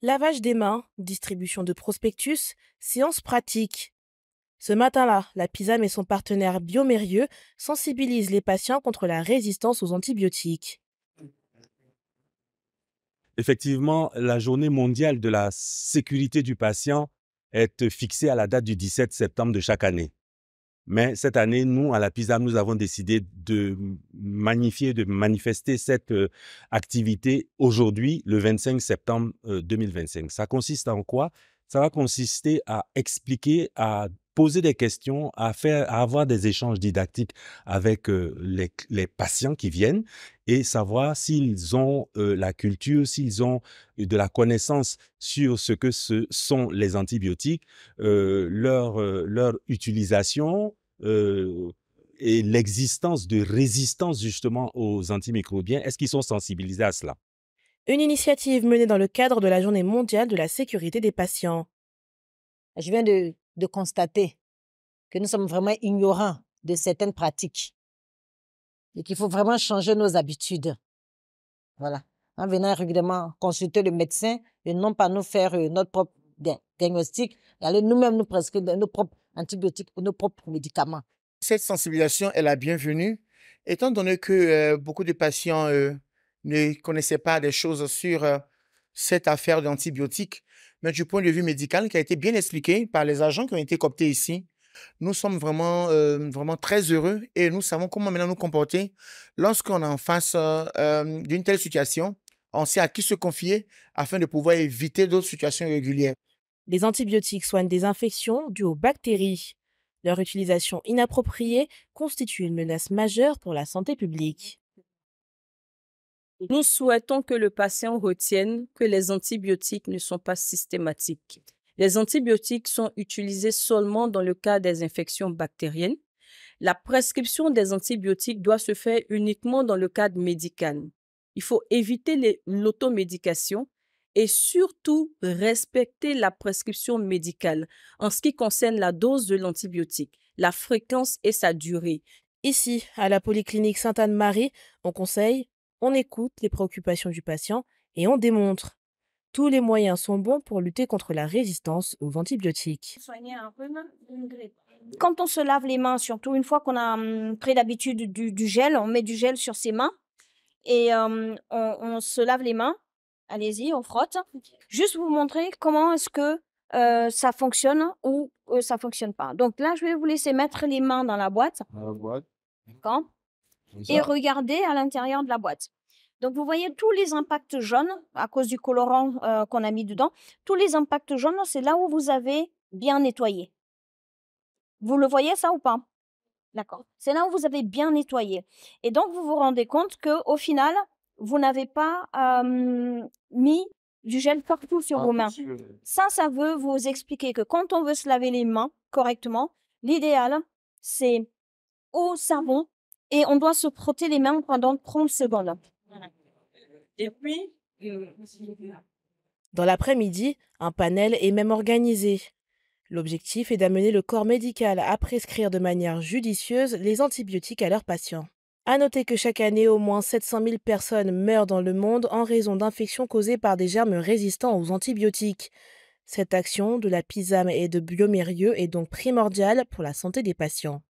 Lavage des mains, distribution de prospectus, séance pratique. Ce matin-là, la PISAM et son partenaire Biomérieux sensibilisent les patients contre la résistance aux antibiotiques. Effectivement, la journée mondiale de la sécurité du patient est fixée à la date du 17 septembre de chaque année. Mais cette année, nous, à la PISA, nous avons décidé de magnifier, de manifester cette euh, activité aujourd'hui, le 25 septembre 2025. Euh, Ça consiste en quoi Ça va consister à expliquer, à poser des questions, à, faire, avoir des échanges didactiques avec euh, les, patients qui viennent et savoir s'ils ont euh, la culture, s'ils ont de la connaissance sur ce que ce sont les antibiotiques, euh, leur, leur utilisation et l'existence de résistance justement aux antimicrobiens. Est-ce qu'ils sont sensibilisés à cela Une initiative menée dans le cadre de la Journée mondiale de la sécurité des patients. Je viens de de constater que nous sommes vraiment ignorants de certaines pratiques et qu'il faut vraiment changer nos habitudes. Voilà. En venant régulièrement consulter le médecin et non pas nous faire euh, notre propre diagnostic et aller nous-mêmes nous prescrire nos propres antibiotiques ou nos propres médicaments. Cette sensibilisation est la bienvenue, étant donné que euh, beaucoup de patients euh, ne connaissaient pas des choses sur cette affaire d'antibiotiques mais du point de vue médical, qui a été bien expliqué par les agents qui ont été cooptés ici. Nous sommes vraiment, euh, vraiment très heureux et nous savons comment maintenant nous comporter lorsqu'on est en face euh, euh, d'une telle situation. On sait à qui se confier afin de pouvoir éviter d'autres situations irrégulières. Les antibiotiques soignent des infections dues aux bactéries. Leur utilisation inappropriée constitue une menace majeure pour la santé publique. Nous souhaitons que le patient retienne que les antibiotiques ne sont pas systématiques. Les antibiotiques sont utilisés seulement dans le cas des infections bactériennes. La prescription des antibiotiques doit se faire uniquement dans le cadre médical. Il faut éviter l'automédication et surtout respecter la prescription médicale en ce qui concerne la dose de l'antibiotique, la fréquence et sa durée. Ici, à la Polyclinique Sainte-Anne-Marie, on conseille on écoute les préoccupations du patient et on démontre. Tous les moyens sont bons pour lutter contre la résistance aux antibiotiques. Quand on se lave les mains, surtout une fois qu'on a hum, pris l'habitude du, gel, on met du gel sur ses mains et on, se lave les mains. Allez-y, on frotte. Juste vous montrer comment est-ce que euh, ça fonctionne ou euh, ça fonctionne pas. Donc là, je vais vous laisser mettre les mains dans la boîte. Dans la boîte. D'accord et regardez à l'intérieur de la boîte. Donc vous voyez tous les impacts jaunes à cause du colorant euh, qu'on a mis dedans. Tous les impacts jaunes, c'est là où vous avez bien nettoyé. Vous le voyez ça ou pas D'accord. C'est là où vous avez bien nettoyé. Et donc vous vous rendez compte que au final, vous n'avez pas mis du gel partout sur ah, vos mains. Ça, ça veut vous expliquer que quand on veut se laver les mains correctement, l'idéal, c'est au savon et on doit se frotter les mains pendant 30 secondes. Et puis, euh, dans l'après-midi, un panel est même organisé. L'objectif est d'amener le corps médical à prescrire de manière judicieuse les antibiotiques à leurs patients. À noter que chaque année, au moins 700 000 personnes meurent dans le monde en raison d'infections causées par des germes résistants aux antibiotiques. Cette action de la PISAM et de Biomérieux est donc primordiale pour la santé des patients.